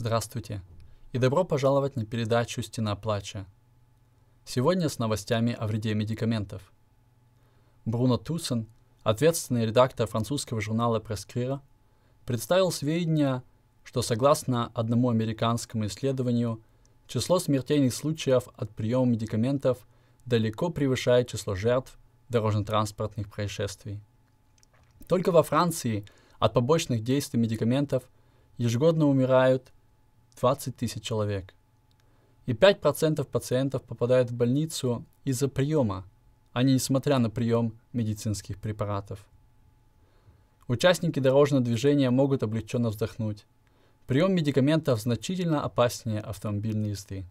Здравствуйте и добро пожаловать на передачу «Стена плача». Сегодня с новостями о вреде медикаментов. Бруно Туссен, ответственный редактор французского журнала «Прескрира», представил сведения, что согласно одному американскому исследованию, число смертельных случаев от приема медикаментов далеко превышает число жертв дорожно-транспортных происшествий. Только во Франции от побочных действий медикаментов ежегодно умирают – 20 тысяч человек. И 5% пациентов попадают в больницу из-за приема, а не несмотря на прием медицинских препаратов. Участники дорожного движения могут облегченно вздохнуть. Прием медикаментов значительно опаснее автомобильной езды.